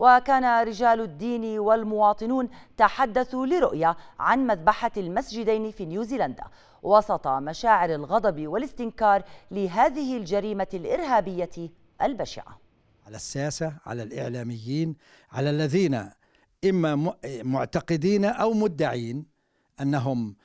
وكان رجال الدين والمواطنون تحدثوا لرؤية عن مذبحة المسجدين في نيوزيلندا وسط مشاعر الغضب والاستنكار لهذه الجريمة الإرهابية البشعة على الساسة على الإعلاميين على الذين إما معتقدين أو مدعين أنهم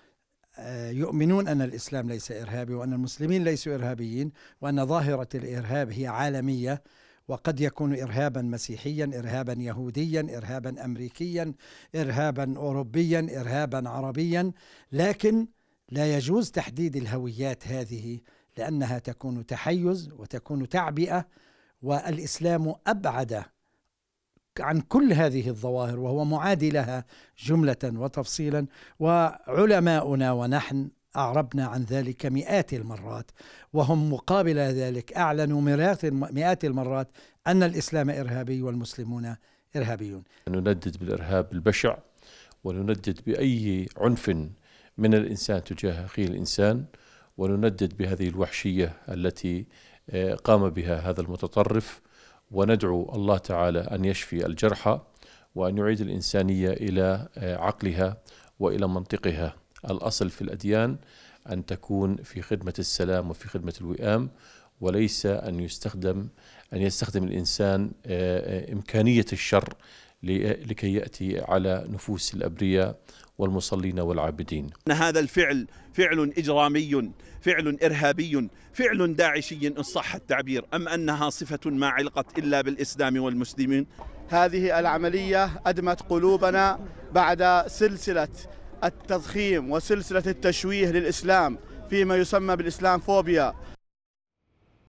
آه، يؤمنون أن الإسلام ليس إرهابي وأن المسلمين ليسوا إرهابيين وأن ظاهرة الإرهاب هي عالمية وقد يكون إرهابا مسيحيا إرهابا يهوديا إرهابا أمريكيا إرهابا أوروبيا إرهابا عربيا لكن لا يجوز تحديد الهويات هذه لأنها تكون تحيز وتكون تعبئة والإسلام أبعد عن كل هذه الظواهر وهو معادي لها جملة وتفصيلا وعلماؤنا ونحن أعربنا عن ذلك مئات المرات وهم مقابل ذلك أعلنوا مئات المرات أن الإسلام إرهابي والمسلمون إرهابيون نندد بالإرهاب البشع ونندد بأي عنف من الإنسان تجاه أخيه الإنسان ونندد بهذه الوحشية التي آه، قام بها هذا المتطرف وندعو الله تعالى أن يشفي الجرحى وأن يعيد الإنسانية إلى آه، عقلها وإلى منطقها الأصل في الأديان أن تكون في خدمة السلام وفي خدمة الوئام وليس أن يستخدم أن يستخدم الإنسان آه، آه، إمكانية الشر لكي يأتي على نفوس الأبرياء والمصلين والعابدين أن هذا الفعل فعل إجرامي فعل إرهابي فعل داعشي إن صح التعبير أم أنها صفة ما علقت إلا بالإسلام والمسلمين هذه العملية أدمت قلوبنا بعد سلسلة التضخيم وسلسلة التشويه للإسلام فيما يسمى بالإسلام فوبيا